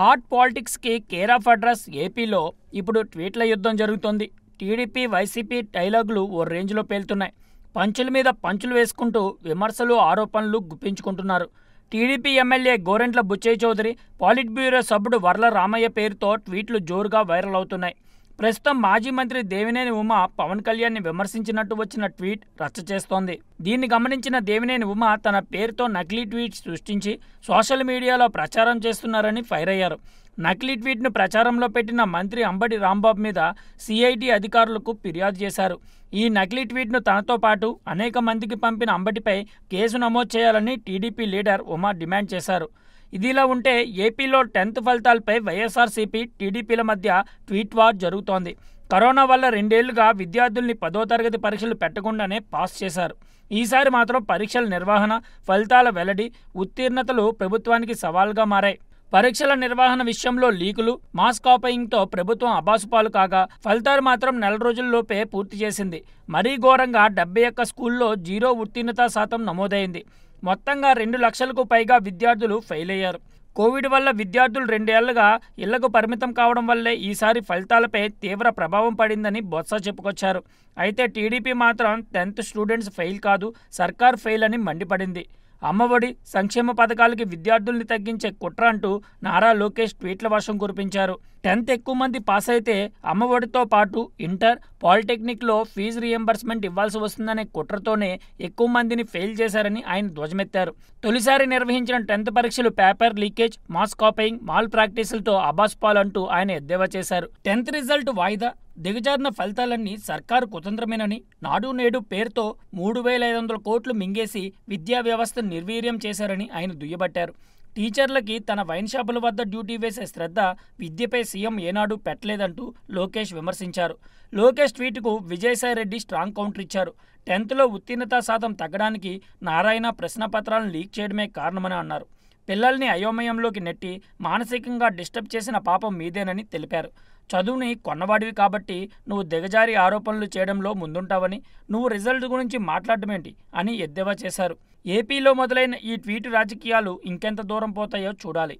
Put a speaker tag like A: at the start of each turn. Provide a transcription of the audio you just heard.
A: hot పాలిటిక్స్కి care of address ఏపీలో ఇప్పుడు ట్వీట్ల యుద్ధం జరుగుతోంది టీడీపీ వైసీపీ డైలాగులు ఓ రేంజ్లో పేలుతున్నాయి పంచుల మీద పంచులు వేసుకుంటూ విమర్శలు ఆరోపణలు గుప్పించుకుంటున్నారు TDP MLA Gorantla Butchaiah Chowdary politburo సభ్యుడు వరల రామయ్య పేరుతో ట్వీట్లు జోరుగా వైరల్ అవుతున్నాయి ప్రస్తుతం మాజీ మంత్రి దేవినేని ఉమ పవన్ కళ్యాణ్ని విమర్శించినట్టు వచ్చిన ట్వీట్ రచ్చ చేస్తోంది దీన్ని గమనించిన దేవినేని ఉమ తన పేరుతో నకిలీ ట్వీట్ సృష్టించి సోషల్ మీడియాలో ప్రచారం చేస్తున్నారని ఫైర్ అయ్యారు నకిలీ ట్వీట్ను ప్రచారంలో పెట్టిన మంత్రి అంబటి రాంబాబు మీద సిఐటి అధికారులకు ఫిర్యాదు చేశారు ఈ నకిలీ ట్వీట్ను తనతో పాటు అనేక మందికి పంపిన అంబటిపై కేసు నమోదు చేయాలని టీడీపీ లీడర్ ఉమా డిమాండ్ చేశారు ఇదిలా ఉంటే ఏపీలో టెన్త్ ఫలితాలపై వైఎస్ఆర్సీపీ టీడీపీల మధ్య ట్వీట్ వార్ జరుగుతోంది కరోనా వల్ల రెండేళ్లుగా విద్యార్థుల్ని పదో తరగతి పరీక్షలు పెట్టకుండానే పాస్ చేశారు ఈసారి మాత్రం పరీక్షల నిర్వహణ ఫలితాల వెల్లడి ఉత్తీర్ణతలు ప్రభుత్వానికి సవాల్గా మారాయి పరీక్షల నిర్వహణ విషయంలో లీకులు మాస్ కాపయింగ్తో ప్రభుత్వం అబాసుపాలు కాగా ఫలితాలు మాత్రం నెల రోజుల్లోపే పూర్తి చేసింది మరీ ఘోరంగా డెబ్బై ఒక్క స్కూల్లో జీరో ఉత్తీర్ణత శాతం నమోదైంది మొత్తంగా రెండు లక్షలకు పైగా విద్యార్థులు ఫెయిల్ అయ్యారు కోవిడ్ వల్ల విద్యార్థులు రెండేళ్లుగా ఇళ్లకు పరిమితం కావడం వల్లే ఈసారి ఫలితాలపై తీవ్ర ప్రభావం పడిందని బొత్స చెప్పుకొచ్చారు అయితే టీడీపీ మాత్రం టెన్త్ స్టూడెంట్స్ ఫెయిల్ కాదు సర్కార్ ఫెయిల్ అని మండిపడింది అమ్మఒడి సంక్షేమ పథకాలకి విద్యార్థుల్ని తగ్గించే కుట్ర అంటూ నారా లోకేష్ ట్వీట్ల వర్షం కురిపించారు టెన్త్ ఎక్కువ మంది పాస్ అయితే అమ్మఒడితో పాటు ఇంటర్ పాలిటెక్నిక్లో ఫీజు రియంబర్స్మెంట్ ఇవ్వాల్సి వస్తుందనే కుట్రతోనే ఎక్కువ మందిని ఫెయిల్ చేశారని ఆయన ధ్వజమెత్తారు తొలిసారి నిర్వహించిన టెన్త్ పరీక్షలు పేపర్ లీకేజ్ మాస్ కాపయింగ్ మాల్ ప్రాక్టీసులతో అబాస్ పాల్ అంటూ ఆయన ఎద్దేవా చేశారు టెన్త్ రిజల్ట్ వాయిదా దిగజారిన ఫలితాలన్నీ సర్కారు కుతంత్రమేనని నాడు నేడు పేరుతో మూడు వేల ఐదు వందల కోట్లు మింగేసి విద్యా వ్యవస్థ నిర్వీర్యం చేశారని ఆయన దుయ్యబట్టారు టీచర్లకి తన వైన్ షాపుల వద్ద డ్యూటీ వేసే శ్రద్ధ విద్యపై సీఎం ఏనాడు పెట్టలేదంటూ లోకేష్ విమర్శించారు లోకేష్ ట్వీట్కు విజయసాయిరెడ్డి స్ట్రాంగ్ కౌంటర్ ఇచ్చారు టెన్త్లో ఉత్తీర్ణతా శాతం తగ్గడానికి నారాయణ ప్రశ్నపత్రాలను లీక్ చేయడమే కారణమని అన్నారు పిల్లల్ని అయోమయంలోకి నెట్టి మానసికంగా డిస్టర్బ్ చేసిన పాపం మీదేనని తెలిపారు చదువుని కొన్నవాడివి కాబట్టి నువ్వు దిగజారి ఆరోపణలు చేయడంలో ముందుంటావని నువ్వు రిజల్ట్ గురించి మాట్లాడటమేంటి అని ఎద్దేవా చేశారు ఏపీలో మొదలైన ఈ ట్వీట్ రాజకీయాలు ఇంకెంత దూరం పోతాయో చూడాలి